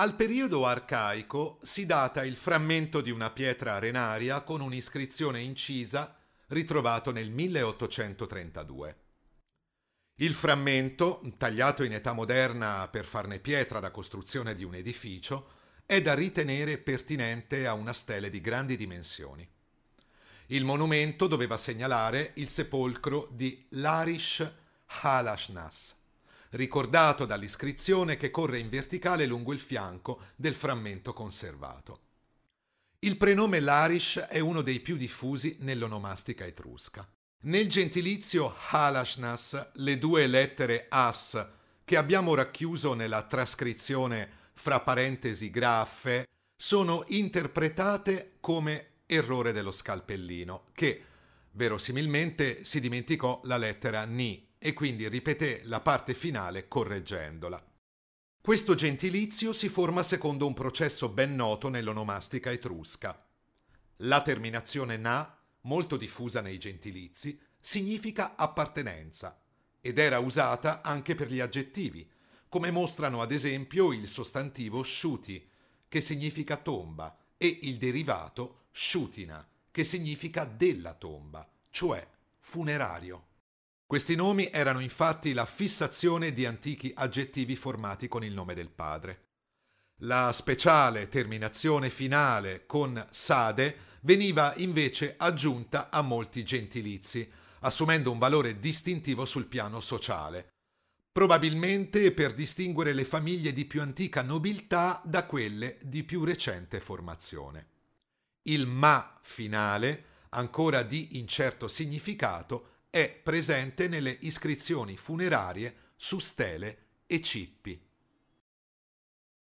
Al periodo arcaico si data il frammento di una pietra arenaria con un'iscrizione incisa ritrovato nel 1832. Il frammento, tagliato in età moderna per farne pietra la costruzione di un edificio, è da ritenere pertinente a una stele di grandi dimensioni. Il monumento doveva segnalare il sepolcro di Larish Halashnas, ricordato dall'iscrizione che corre in verticale lungo il fianco del frammento conservato. Il prenome Larish è uno dei più diffusi nell'onomastica etrusca. Nel gentilizio Halashnas, le due lettere as che abbiamo racchiuso nella trascrizione fra parentesi graffe sono interpretate come errore dello scalpellino, che verosimilmente si dimenticò la lettera ni e quindi ripeté la parte finale correggendola. Questo gentilizio si forma secondo un processo ben noto nell'onomastica etrusca. La terminazione na, molto diffusa nei gentilizi, significa appartenenza ed era usata anche per gli aggettivi, come mostrano ad esempio il sostantivo sciuti, che significa tomba, e il derivato sciutina, che significa della tomba, cioè funerario. Questi nomi erano infatti la fissazione di antichi aggettivi formati con il nome del padre. La speciale terminazione finale con sade veniva invece aggiunta a molti gentilizi, assumendo un valore distintivo sul piano sociale, probabilmente per distinguere le famiglie di più antica nobiltà da quelle di più recente formazione. Il ma finale, ancora di incerto significato, è presente nelle iscrizioni funerarie su stele e cippi.